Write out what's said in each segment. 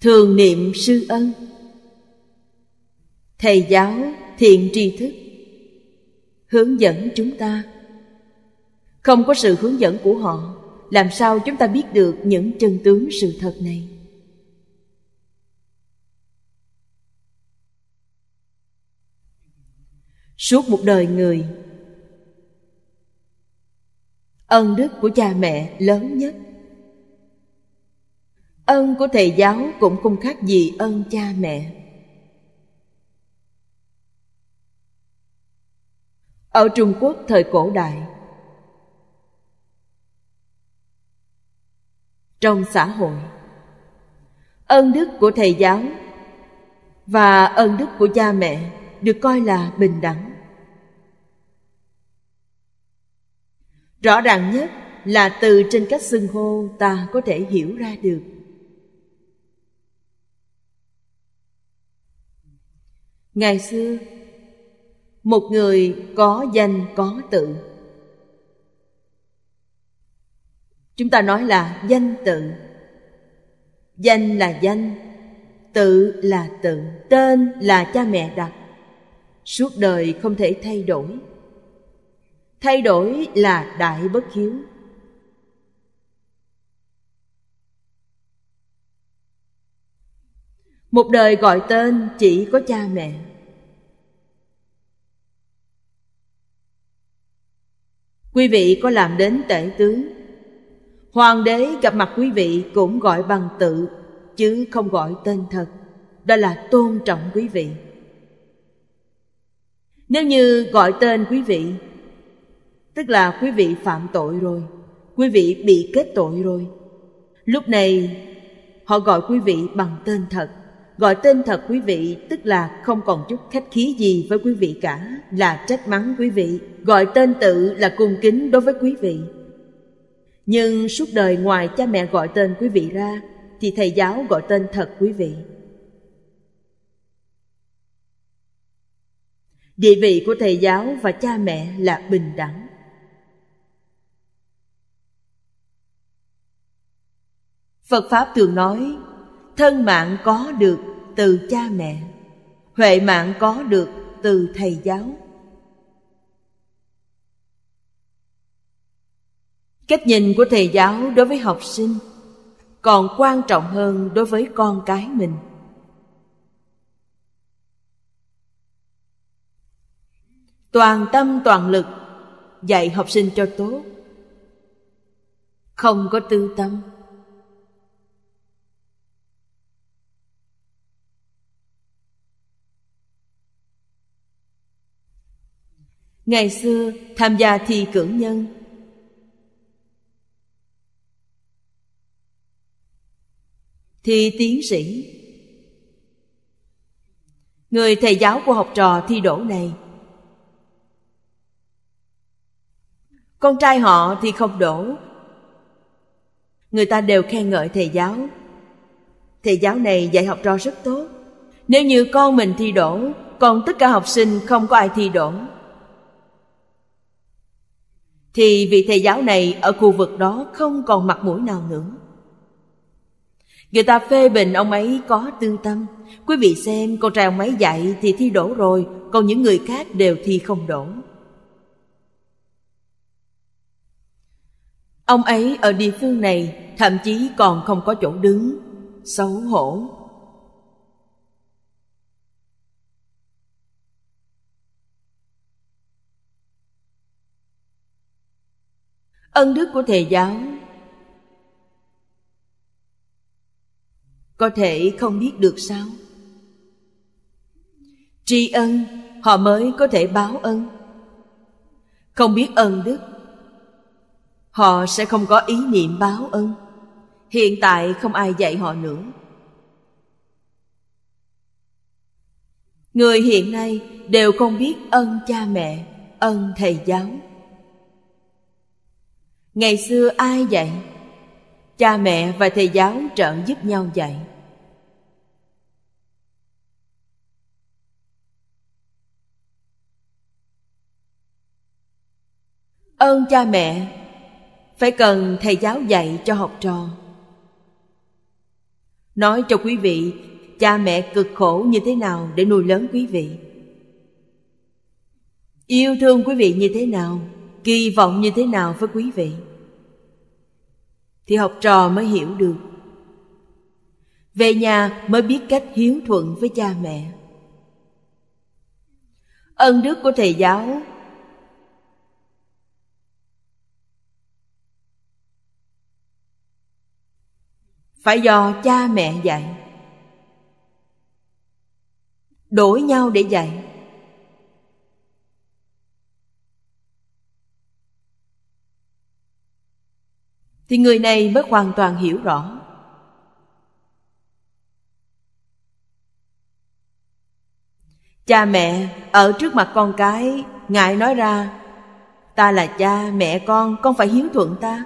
thường niệm sư ân thầy giáo thiện tri thức hướng dẫn chúng ta không có sự hướng dẫn của họ làm sao chúng ta biết được những chân tướng sự thật này suốt một đời người ân đức của cha mẹ lớn nhất ân của thầy giáo cũng không khác gì ân cha mẹ ở trung quốc thời cổ đại trong xã hội ân đức của thầy giáo và ân đức của cha mẹ được coi là bình đẳng rõ ràng nhất là từ trên cách xưng hô ta có thể hiểu ra được Ngày xưa, một người có danh có tự. Chúng ta nói là danh tự. Danh là danh, tự là tự, tên là cha mẹ đặt. Suốt đời không thể thay đổi. Thay đổi là đại bất hiếu một đời gọi tên chỉ có cha mẹ quý vị có làm đến tể tướng hoàng đế gặp mặt quý vị cũng gọi bằng tự chứ không gọi tên thật đó là tôn trọng quý vị nếu như gọi tên quý vị tức là quý vị phạm tội rồi quý vị bị kết tội rồi lúc này họ gọi quý vị bằng tên thật gọi tên thật quý vị tức là không còn chút khách khí gì với quý vị cả là trách mắng quý vị gọi tên tự là cung kính đối với quý vị nhưng suốt đời ngoài cha mẹ gọi tên quý vị ra thì thầy giáo gọi tên thật quý vị địa vị của thầy giáo và cha mẹ là bình đẳng phật pháp thường nói thân mạng có được từ cha mẹ huệ mạng có được từ thầy giáo cách nhìn của thầy giáo đối với học sinh còn quan trọng hơn đối với con cái mình toàn tâm toàn lực dạy học sinh cho tốt không có tư tâm Ngày xưa tham gia thi cử nhân Thi tiến sĩ Người thầy giáo của học trò thi đỗ này Con trai họ thì không đỗ, Người ta đều khen ngợi thầy giáo Thầy giáo này dạy học trò rất tốt Nếu như con mình thi đỗ, Còn tất cả học sinh không có ai thi đỗ thì vị thầy giáo này ở khu vực đó không còn mặt mũi nào nữa người ta phê bình ông ấy có tư tâm quý vị xem con trai ông ấy dạy thì thi đổ rồi còn những người khác đều thi không đổ ông ấy ở địa phương này thậm chí còn không có chỗ đứng xấu hổ ân đức của thầy giáo có thể không biết được sao tri ân họ mới có thể báo ân không biết ân đức họ sẽ không có ý niệm báo ân hiện tại không ai dạy họ nữa người hiện nay đều không biết ân cha mẹ ân thầy giáo ngày xưa ai dạy cha mẹ và thầy giáo trợ giúp nhau dạy ơn cha mẹ phải cần thầy giáo dạy cho học trò nói cho quý vị cha mẹ cực khổ như thế nào để nuôi lớn quý vị yêu thương quý vị như thế nào kỳ vọng như thế nào với quý vị thì học trò mới hiểu được về nhà mới biết cách hiếu thuận với cha mẹ ân đức của thầy giáo phải do cha mẹ dạy đổi nhau để dạy thì người này mới hoàn toàn hiểu rõ cha mẹ ở trước mặt con cái ngại nói ra ta là cha mẹ con con phải hiếu thuận ta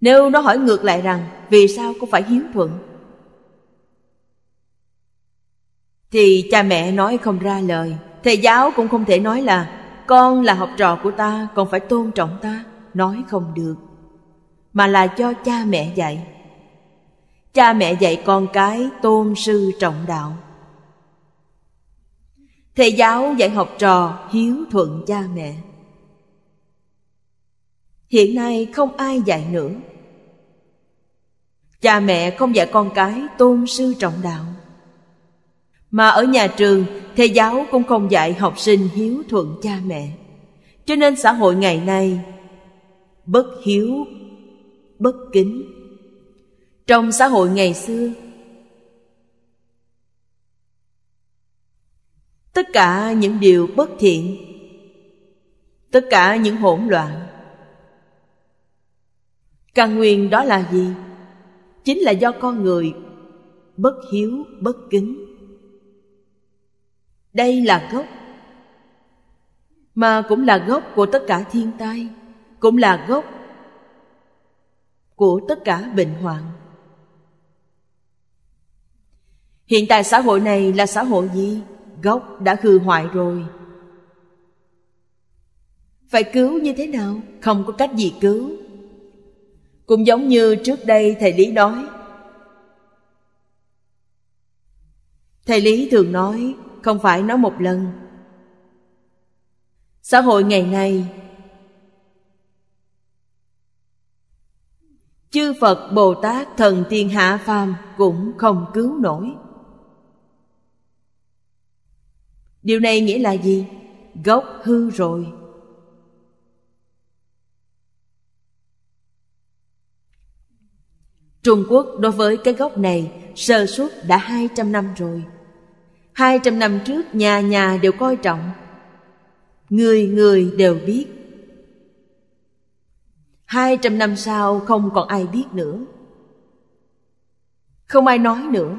nếu nó hỏi ngược lại rằng vì sao con phải hiếu thuận thì cha mẹ nói không ra lời thầy giáo cũng không thể nói là con là học trò của ta còn phải tôn trọng ta nói không được mà là do cha mẹ dạy cha mẹ dạy con cái tôn sư trọng đạo thầy giáo dạy học trò hiếu thuận cha mẹ hiện nay không ai dạy nữa cha mẹ không dạy con cái tôn sư trọng đạo mà ở nhà trường thầy giáo cũng không dạy học sinh hiếu thuận cha mẹ cho nên xã hội ngày nay bất hiếu bất kính trong xã hội ngày xưa tất cả những điều bất thiện tất cả những hỗn loạn căn nguyên đó là gì chính là do con người bất hiếu bất kính đây là gốc mà cũng là gốc của tất cả thiên tai cũng là gốc của tất cả bệnh hoạn hiện tại xã hội này là xã hội gì gốc đã hư hoại rồi phải cứu như thế nào không có cách gì cứu cũng giống như trước đây thầy lý nói thầy lý thường nói không phải nói một lần xã hội ngày nay chư phật bồ tát thần tiên hạ phàm cũng không cứu nổi điều này nghĩa là gì gốc hư rồi Trung Quốc đối với cái gốc này sơ suất đã 200 năm rồi. 200 năm trước nhà nhà đều coi trọng. Người người đều biết hai trăm năm sau không còn ai biết nữa không ai nói nữa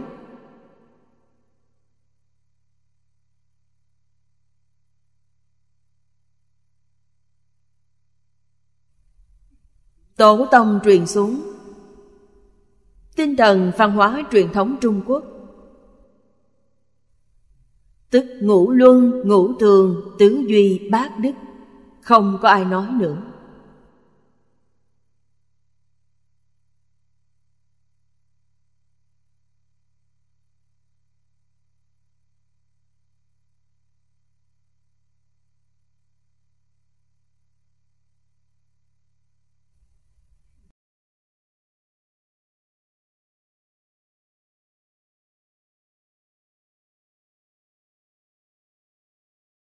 tổ tông truyền xuống tinh thần văn hóa truyền thống trung quốc tức ngũ luân ngũ thường tứ duy bát đức không có ai nói nữa